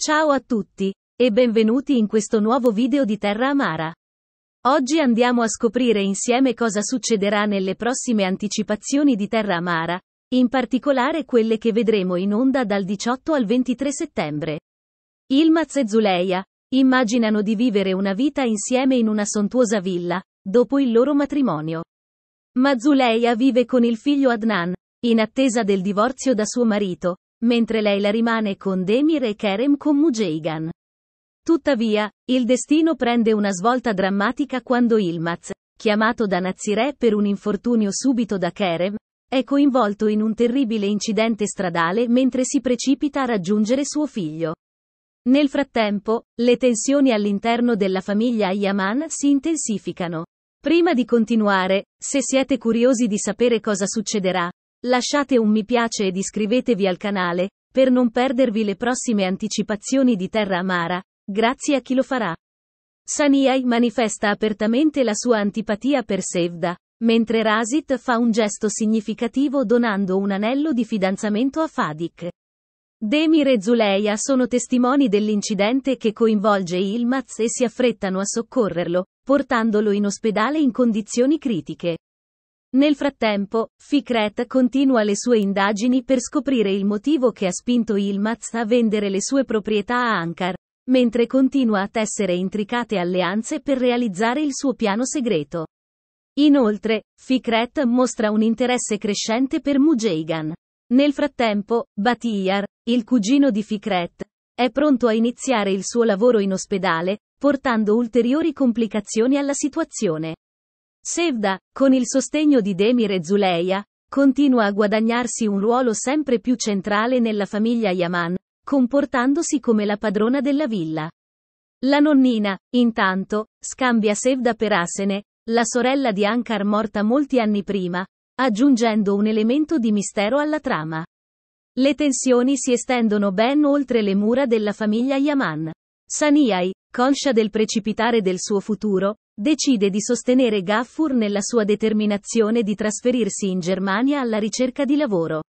Ciao a tutti, e benvenuti in questo nuovo video di Terra Amara. Oggi andiamo a scoprire insieme cosa succederà nelle prossime anticipazioni di Terra Amara, in particolare quelle che vedremo in onda dal 18 al 23 settembre. Ilmaz e Zuleia, immaginano di vivere una vita insieme in una sontuosa villa, dopo il loro matrimonio. Ma Zuleia vive con il figlio Adnan, in attesa del divorzio da suo marito, mentre lei la rimane con Demir e Kerem con Mujeigan. Tuttavia, il destino prende una svolta drammatica quando Ilmaz, chiamato da Nazire per un infortunio subito da Kerem, è coinvolto in un terribile incidente stradale mentre si precipita a raggiungere suo figlio. Nel frattempo, le tensioni all'interno della famiglia Yaman si intensificano. Prima di continuare, se siete curiosi di sapere cosa succederà, Lasciate un mi piace ed iscrivetevi al canale, per non perdervi le prossime anticipazioni di Terra Amara, grazie a chi lo farà. Saniai manifesta apertamente la sua antipatia per Sevda, mentre Razit fa un gesto significativo donando un anello di fidanzamento a Fadik. Demir e Zuleia sono testimoni dell'incidente che coinvolge Ilmaz e si affrettano a soccorrerlo, portandolo in ospedale in condizioni critiche. Nel frattempo, Fikret continua le sue indagini per scoprire il motivo che ha spinto Ilmaz a vendere le sue proprietà a Ankar, mentre continua a tessere intricate alleanze per realizzare il suo piano segreto. Inoltre, Fikret mostra un interesse crescente per Mujeigan. Nel frattempo, Batiyar, il cugino di Fikret, è pronto a iniziare il suo lavoro in ospedale, portando ulteriori complicazioni alla situazione. Sevda, con il sostegno di Demir e Zuleia, continua a guadagnarsi un ruolo sempre più centrale nella famiglia Yaman, comportandosi come la padrona della villa. La nonnina, intanto, scambia Sevda per Asene, la sorella di Ankar morta molti anni prima, aggiungendo un elemento di mistero alla trama. Le tensioni si estendono ben oltre le mura della famiglia Yaman. Saniai, conscia del precipitare del suo futuro, decide di sostenere Gaffur nella sua determinazione di trasferirsi in Germania alla ricerca di lavoro.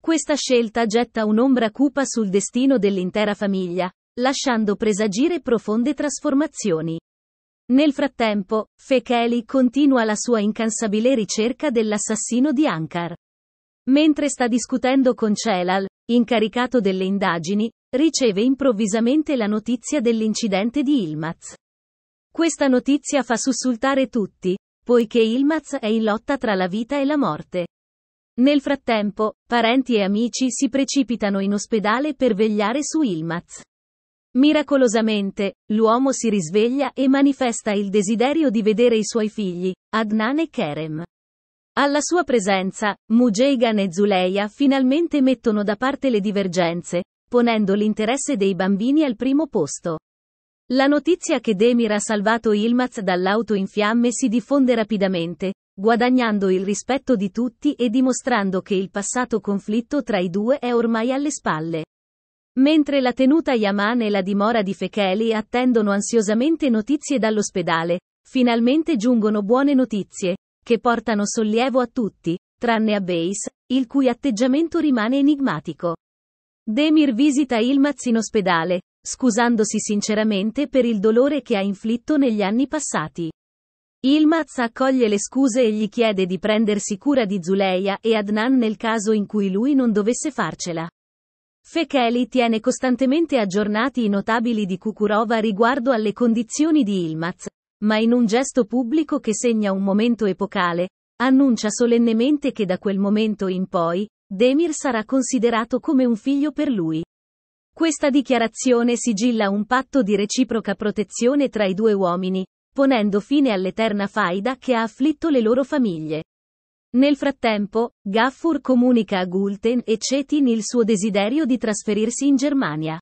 Questa scelta getta un'ombra cupa sul destino dell'intera famiglia, lasciando presagire profonde trasformazioni. Nel frattempo, Fekeli continua la sua incansabile ricerca dell'assassino di Ankar. Mentre sta discutendo con Celal, incaricato delle indagini, riceve improvvisamente la notizia dell'incidente di Ilmaz. Questa notizia fa sussultare tutti, poiché Ilmaz è in lotta tra la vita e la morte. Nel frattempo, parenti e amici si precipitano in ospedale per vegliare su Ilmaz. Miracolosamente, l'uomo si risveglia e manifesta il desiderio di vedere i suoi figli, Adnan e Kerem. Alla sua presenza, Mujeigan e Zuleya finalmente mettono da parte le divergenze, ponendo l'interesse dei bambini al primo posto. La notizia che Demir ha salvato Ilmaz dall'auto in fiamme si diffonde rapidamente, guadagnando il rispetto di tutti e dimostrando che il passato conflitto tra i due è ormai alle spalle. Mentre la tenuta Yaman e la dimora di Fekeli attendono ansiosamente notizie dall'ospedale, finalmente giungono buone notizie, che portano sollievo a tutti, tranne a Base, il cui atteggiamento rimane enigmatico. Demir visita Ilmaz in ospedale, scusandosi sinceramente per il dolore che ha inflitto negli anni passati. Ilmaz accoglie le scuse e gli chiede di prendersi cura di Zuleia e Adnan nel caso in cui lui non dovesse farcela. Fekeli tiene costantemente aggiornati i notabili di Kukurova riguardo alle condizioni di Ilmaz, ma in un gesto pubblico che segna un momento epocale, annuncia solennemente che da quel momento in poi, Demir sarà considerato come un figlio per lui. Questa dichiarazione sigilla un patto di reciproca protezione tra i due uomini, ponendo fine all'eterna faida che ha afflitto le loro famiglie. Nel frattempo, Gaffur comunica a Gulten e Cetin il suo desiderio di trasferirsi in Germania.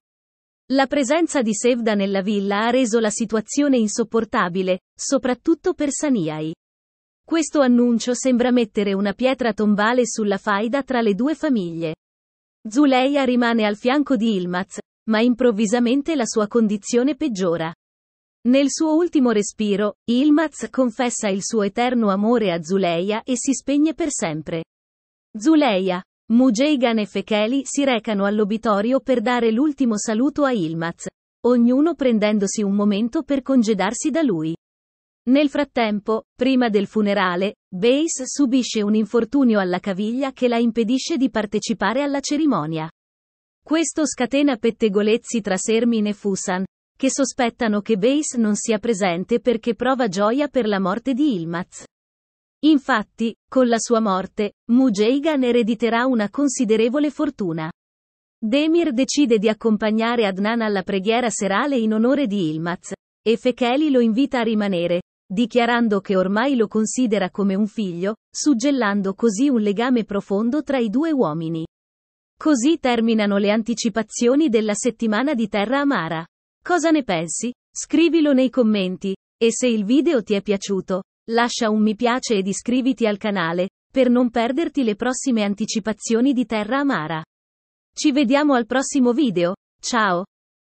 La presenza di Sevda nella villa ha reso la situazione insopportabile, soprattutto per Saniai. Questo annuncio sembra mettere una pietra tombale sulla faida tra le due famiglie. Zuleia rimane al fianco di Ilmaz, ma improvvisamente la sua condizione peggiora. Nel suo ultimo respiro, Ilmaz confessa il suo eterno amore a Zuleia e si spegne per sempre. Zuleia, Mujeigan e Fekeli si recano all'obitorio per dare l'ultimo saluto a Ilmaz, ognuno prendendosi un momento per congedarsi da lui. Nel frattempo, prima del funerale, Bass subisce un infortunio alla caviglia che la impedisce di partecipare alla cerimonia. Questo scatena pettegolezzi tra Sermin e Fusan, che sospettano che Bass non sia presente perché prova gioia per la morte di Ilmaz. Infatti, con la sua morte, Mujeigan erediterà una considerevole fortuna. Demir decide di accompagnare Adnan alla preghiera serale in onore di Ilmaz, e Fekeli lo invita a rimanere, dichiarando che ormai lo considera come un figlio, suggellando così un legame profondo tra i due uomini. Così terminano le anticipazioni della settimana di Terra Amara. Cosa ne pensi? Scrivilo nei commenti, e se il video ti è piaciuto, lascia un mi piace ed iscriviti al canale, per non perderti le prossime anticipazioni di Terra Amara. Ci vediamo al prossimo video, ciao!